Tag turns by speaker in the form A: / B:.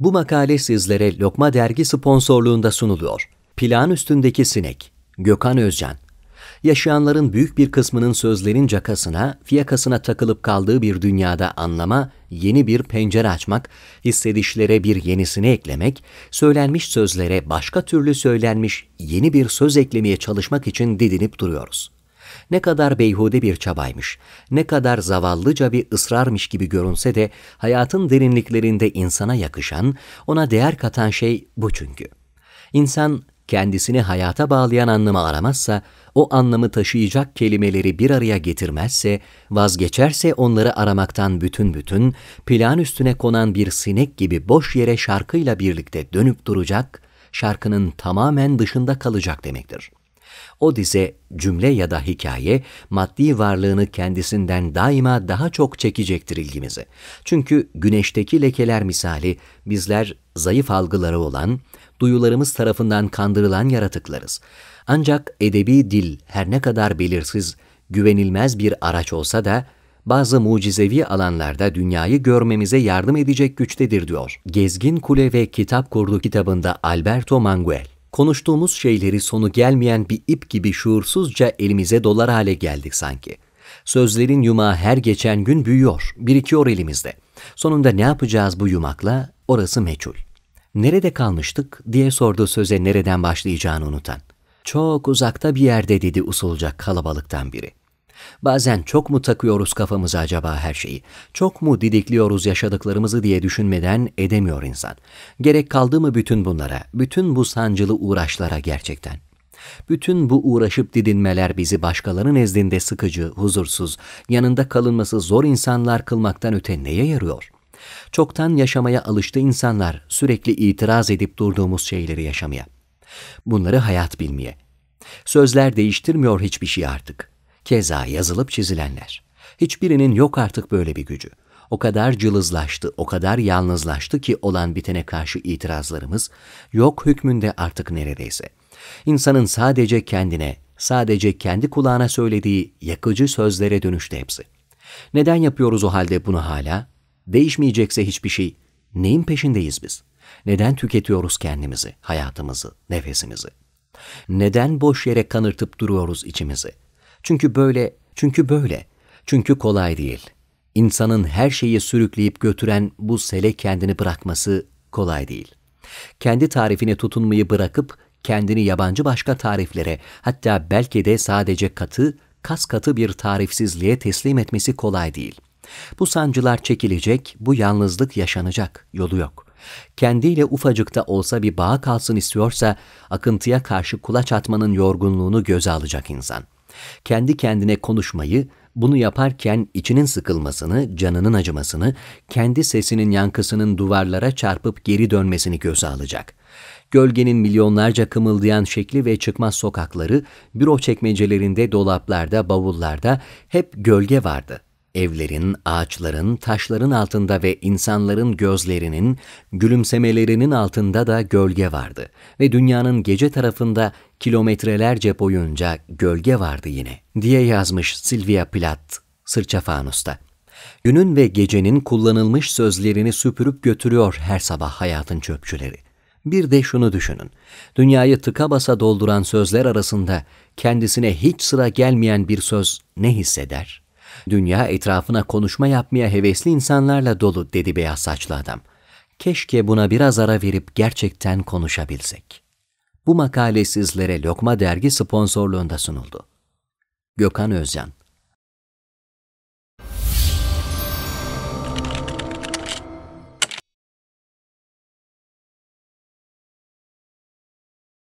A: Bu makale sizlere Lokma Dergi sponsorluğunda sunuluyor. Plan Üstündeki Sinek, Gökhan Özcan. Yaşayanların büyük bir kısmının sözlerin cakasına, fiyakasına takılıp kaldığı bir dünyada anlama, yeni bir pencere açmak, hissedişlere bir yenisini eklemek, söylenmiş sözlere başka türlü söylenmiş yeni bir söz eklemeye çalışmak için didinip duruyoruz. Ne kadar beyhude bir çabaymış, ne kadar zavallıca bir ısrarmış gibi görünse de hayatın derinliklerinde insana yakışan, ona değer katan şey bu çünkü. İnsan kendisini hayata bağlayan anlamı aramazsa, o anlamı taşıyacak kelimeleri bir araya getirmezse, vazgeçerse onları aramaktan bütün bütün, plan üstüne konan bir sinek gibi boş yere şarkıyla birlikte dönüp duracak, şarkının tamamen dışında kalacak demektir.'' O dize, cümle ya da hikaye maddi varlığını kendisinden daima daha çok çekecektir ilgimizi. Çünkü güneşteki lekeler misali bizler zayıf algıları olan, duyularımız tarafından kandırılan yaratıklarız. Ancak edebi dil her ne kadar belirsiz, güvenilmez bir araç olsa da bazı mucizevi alanlarda dünyayı görmemize yardım edecek güçtedir diyor. Gezgin Kule ve Kitap Kurdu kitabında Alberto Manguel konuştuğumuz şeyleri sonu gelmeyen bir ip gibi şuursuzca elimize dolar hale geldik sanki. Sözlerin yumağı her geçen gün büyüyor, birikiyor elimizde. Sonunda ne yapacağız bu yumakla? Orası meçhul. Nerede kalmıştık diye sordu söze nereden başlayacağını unutan. Çok uzakta bir yerde dedi usulca kalabalıktan biri.'' Bazen çok mu takıyoruz kafamıza acaba her şeyi? Çok mu didikliyoruz yaşadıklarımızı diye düşünmeden edemiyor insan. Gerek kaldı mı bütün bunlara, bütün bu sancılı uğraşlara gerçekten? Bütün bu uğraşıp didinmeler bizi başkalarının nezdinde sıkıcı, huzursuz, yanında kalınması zor insanlar kılmaktan öte neye yarıyor? Çoktan yaşamaya alıştı insanlar sürekli itiraz edip durduğumuz şeyleri yaşamaya. Bunları hayat bilmeye. Sözler değiştirmiyor hiçbir şey artık. Keza yazılıp çizilenler. Hiçbirinin yok artık böyle bir gücü. O kadar cılızlaştı, o kadar yalnızlaştı ki olan bitene karşı itirazlarımız yok hükmünde artık neredeyse. İnsanın sadece kendine, sadece kendi kulağına söylediği yakıcı sözlere dönüştü hepsi. Neden yapıyoruz o halde bunu hala? Değişmeyecekse hiçbir şey, neyin peşindeyiz biz? Neden tüketiyoruz kendimizi, hayatımızı, nefesimizi? Neden boş yere kanırtıp duruyoruz içimizi? Çünkü böyle, çünkü böyle, çünkü kolay değil. İnsanın her şeyi sürükleyip götüren bu sele kendini bırakması kolay değil. Kendi tarifine tutunmayı bırakıp kendini yabancı başka tariflere hatta belki de sadece katı, kas katı bir tarifsizliğe teslim etmesi kolay değil. Bu sancılar çekilecek, bu yalnızlık yaşanacak, yolu yok kendiyle ufacıkta olsa bir bağ kalsın istiyorsa akıntıya karşı kulaç atmanın yorgunluğunu göze alacak insan. Kendi kendine konuşmayı, bunu yaparken içinin sıkılmasını, canının acımasını, kendi sesinin yankısının duvarlara çarpıp geri dönmesini göze alacak. Gölgenin milyonlarca kımıldayan şekli ve çıkmaz sokakları, büro çekmecelerinde, dolaplarda, bavullarda hep gölge vardı evlerin, ağaçların, taşların altında ve insanların gözlerinin, gülümsemelerinin altında da gölge vardı ve dünyanın gece tarafında kilometrelerce boyunca gölge vardı yine diye yazmış Sylvia Plath Sırça Fanus'ta. Günün ve gecenin kullanılmış sözlerini süpürüp götürüyor her sabah hayatın çöpçüleri. Bir de şunu düşünün. Dünyayı tıka basa dolduran sözler arasında kendisine hiç sıra gelmeyen bir söz ne hisseder?'' Dünya etrafına konuşma yapmaya hevesli insanlarla dolu dedi beyaz saçlı adam. Keşke buna biraz ara verip gerçekten konuşabilsek. Bu makale sizlere Lokma Dergi sponsorluğunda sunuldu. Gökhan Özcan